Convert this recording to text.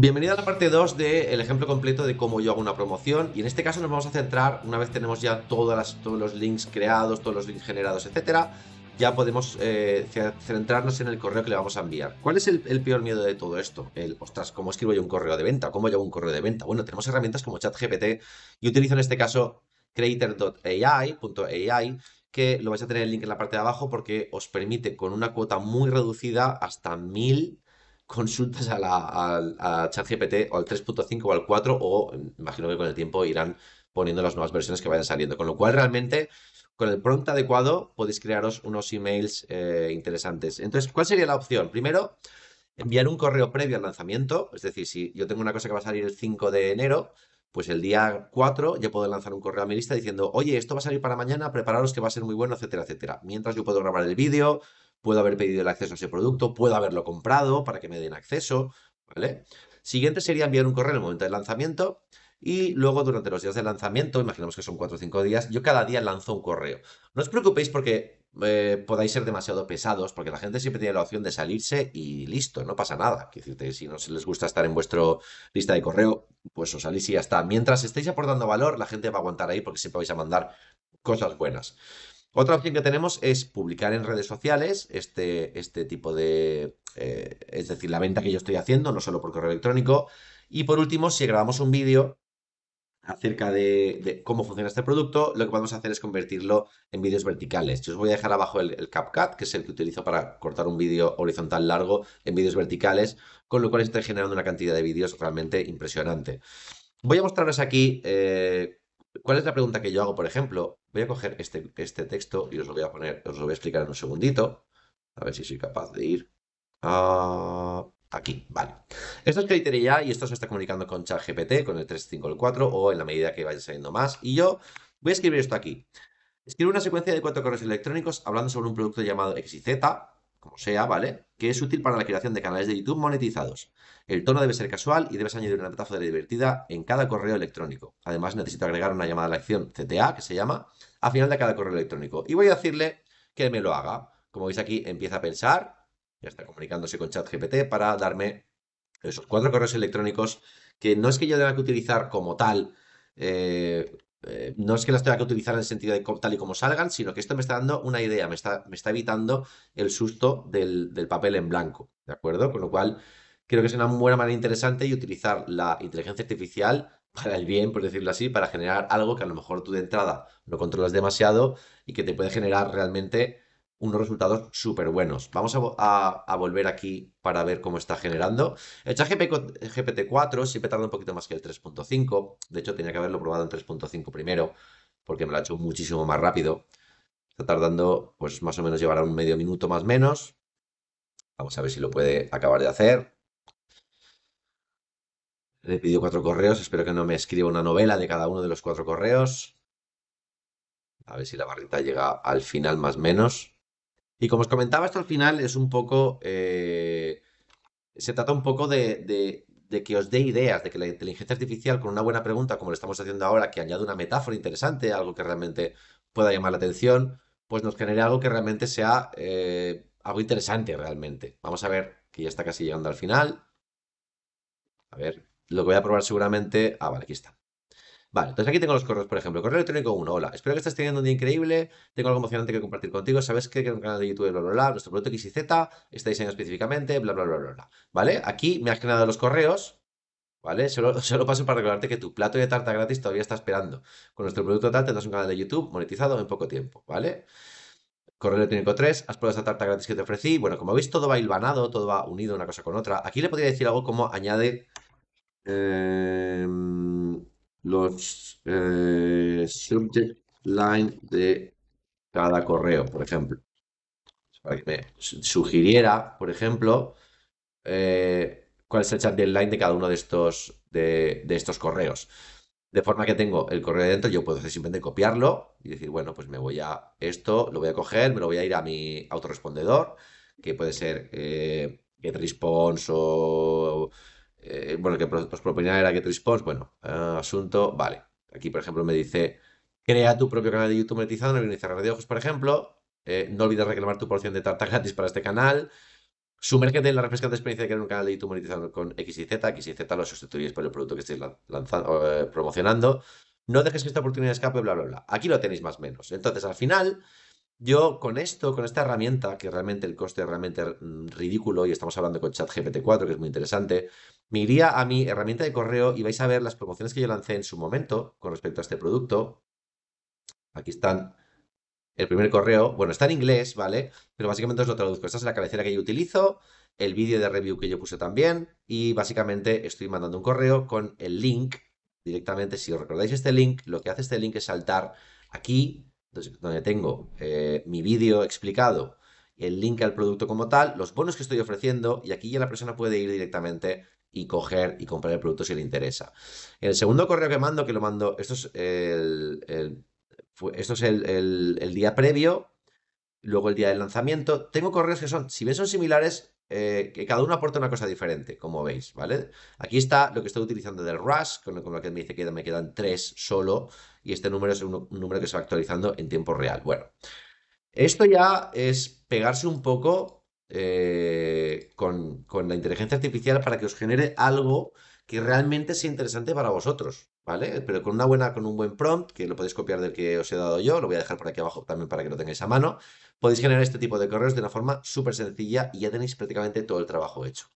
Bienvenido a la parte 2 del ejemplo completo de cómo yo hago una promoción y en este caso nos vamos a centrar, una vez tenemos ya todas todos los links creados, todos los links generados, etcétera, ya podemos eh, centrarnos en el correo que le vamos a enviar. ¿Cuál es el, peor miedo de todo esto? ostras, ¿cómo escribo yo un correo de venta? ¿Cómo hago un correo de venta? Bueno, tenemos herramientas como ChatGPT y utilizo en este caso creator.ai.ai que lo vais a tener el link en la parte de abajo porque os permite con una cuota muy reducida hasta 1000 consultas a, la, ChatGPT o al 3.5 o al 4 o imagino que con el tiempo irán poniendo las nuevas versiones que vayan saliendo. Con lo cual realmente con el prompt adecuado podéis crearos unos emails eh, interesantes. Entonces, ¿cuál sería la opción? Primero, enviar un correo previo al lanzamiento. Es decir, si yo tengo una cosa que va a salir el 5 de enero, pues el día 4 ya puedo lanzar un correo a mi lista diciendo, oye, esto va a salir para mañana, prepararos que va a ser muy bueno, etcétera, etcétera. Mientras yo puedo grabar el vídeo, puedo haber pedido el acceso a ese producto, puedo haberlo comprado para que me den acceso, ¿vale? Siguiente sería enviar un correo en el momento del lanzamiento y luego durante los días de lanzamiento, imaginamos que son 4 o 5 días, yo cada día lanzo un correo. No os preocupéis porque eh, podáis ser demasiado pesados, porque la gente siempre tiene la opción de salirse y listo, no pasa nada. Quiero decirte, si no les gusta estar en vuestra lista de correo, pues os salís y ya está. Mientras estéis aportando valor, la gente va a aguantar ahí porque siempre vais a mandar cosas buenas. Otra opción que tenemos es publicar en redes sociales este, este tipo de... Eh, es decir, la venta que yo estoy haciendo, no solo por correo electrónico. Y por último, si grabamos un vídeo acerca de, cómo funciona este producto, lo que vamos a hacer es convertirlo en vídeos verticales. Yo os voy a dejar abajo el, CapCut, que es el que utilizo para cortar un vídeo horizontal largo en vídeos verticales, con lo cual estoy generando una cantidad de vídeos realmente impresionante. Voy a mostraros aquí eh, ¿Cuál es la pregunta que yo hago, por ejemplo? Voy a coger este, este texto y os lo voy a poner, os lo voy a explicar en un segundito. A ver si soy capaz de ir. Ah, aquí, vale. Esto es Criteria ya y esto se está comunicando con ChatGPT, con el 354 o en la medida que vaya saliendo más. Y yo voy a escribir esto aquí. Escribo una secuencia de cuatro correos electrónicos hablando sobre un producto llamado XYZ, como sea, ¿vale? que es útil para la creación de canales de YouTube monetizados. El tono debe ser casual y debes añadir una metáfora divertida en cada correo electrónico. Además, necesito agregar una llamada a la acción CTA, que se llama, a final de cada correo electrónico. Y voy a decirle que me lo haga. Como veis aquí, empieza a pensar, ya está comunicándose con ChatGPT para darme esos cuatro correos electrónicos que no es que yo tenga que utilizar como tal eh, eh, no es que las tenga que utilizar en el sentido de tal y como salgan, sino que esto me está dando una idea, me está, me está evitando el susto del, del, papel en blanco, ¿de acuerdo? Con lo cual, creo que es una buena manera interesante y utilizar la inteligencia artificial para el bien, por decirlo así, para generar algo que a lo mejor tú de entrada no controlas demasiado y que te puede generar realmente unos resultados súper buenos. Vamos a, volver aquí para ver cómo está generando. El chat GPT-4 siempre tarda un poquito más que el 3.5. De hecho, tenía que haberlo probado en 3.5 primero, porque me lo ha hecho muchísimo más rápido. Está tardando, pues más o menos llevará un medio minuto más menos. Vamos a ver si lo puede acabar de hacer. Le pedido cuatro correos, espero que no me escriba una novela de cada uno de los cuatro correos. A ver si la barrita llega al final más menos. Y como os comentaba, hasta al final es un poco... Eh, se trata un poco de, que os dé ideas, de que la inteligencia artificial con una buena pregunta, como lo estamos haciendo ahora, que añade una metáfora interesante, algo que realmente pueda llamar la atención, pues nos genere algo que realmente sea eh, algo interesante realmente. Vamos a ver, que ya está casi llegando al final. A ver, lo que voy a probar seguramente... Ah, vale, aquí está. Vale, entonces aquí tengo los correos, por ejemplo. Correo electrónico 1. Hola, espero que estés teniendo un día increíble. Tengo algo emocionante que compartir contigo. Sabes que un canal de YouTube, bla, bla, bla. Nuestro producto X y Z está diseñado específicamente, bla, bla, bla, bla, bla. Vale, aquí me has generado los correos. ¿Vale? Solo, paso para recordarte que tu plato de tarta gratis todavía está esperando. Con nuestro producto tal tendrás un canal de YouTube monetizado en poco tiempo. ¿Vale? Correo electrónico 3, has probado esta tarta gratis que te ofrecí. Bueno, como veis, todo va hilvanado, todo va unido una cosa con otra. Aquí le podría decir algo como añade. Em, los eh, subject line de cada correo, por ejemplo. Para que me sugiriera, por ejemplo, eh, cuál es el subject line de cada uno de estos, de, estos correos. De forma que tengo el correo de dentro, yo puedo simplemente copiarlo y decir, bueno, pues me voy a esto, lo voy a coger, me lo voy a ir a mi autorrespondedor, que puede ser eh, GetResponse o eh, bueno, que os proponía era GetResponse, bueno, eh, asunto, vale. Aquí, por ejemplo, me dice, crea tu propio canal de YouTube monetizado, no olvides cerrar de ojos, por ejemplo, eh, no olvides reclamar tu porción de tarta gratis para este canal, sumérgete en la refrescante experiencia de crear un canal de YouTube monetizado con X y Z, X y Z lo sustituyes por el producto que estéis lanzando, promocionando, no dejes que esta oportunidad escape, bla, bla, bla. Aquí lo tenéis más o menos. Entonces, al final, yo con esto, con esta herramienta, que realmente el coste es realmente mm, ridículo, y estamos hablando con ChatGPT4, que es muy interesante, me iría a mi herramienta de correo y vais a ver las promociones que yo lancé en su momento con respecto a este producto. Aquí están el primer correo. Bueno, está en inglés, ¿vale? Pero básicamente os lo traduzco. Esta es la cabecera que yo utilizo, el vídeo de review que yo puse también, y básicamente estoy mandando un correo con el link directamente. Si os recordáis este link, lo que hace este link es saltar aquí donde tengo eh, mi vídeo explicado, el link al producto como tal, los bonos que estoy ofreciendo y aquí ya la persona puede ir directamente y coger y comprar el producto si le interesa. El segundo correo que mando, que lo mando, esto es el, el esto es el, día previo, luego el día del lanzamiento. Tengo correos que son, si bien son similares, eh, que cada uno aporta una cosa diferente, como veis, ¿vale? Aquí está lo que estoy utilizando del RAS, con lo, que me dice que me quedan tres solo, y este número es un, número que se va actualizando en tiempo real. Bueno, esto ya es pegarse un poco eh, con la inteligencia artificial para que os genere algo que realmente sea interesante para vosotros. Pero con una buena, con un buen prompt, que lo podéis copiar del que os he dado yo, lo voy a dejar por aquí abajo también para que lo tengáis a mano, podéis generar este tipo de correos de una forma súper sencilla y ya tenéis prácticamente todo el trabajo hecho.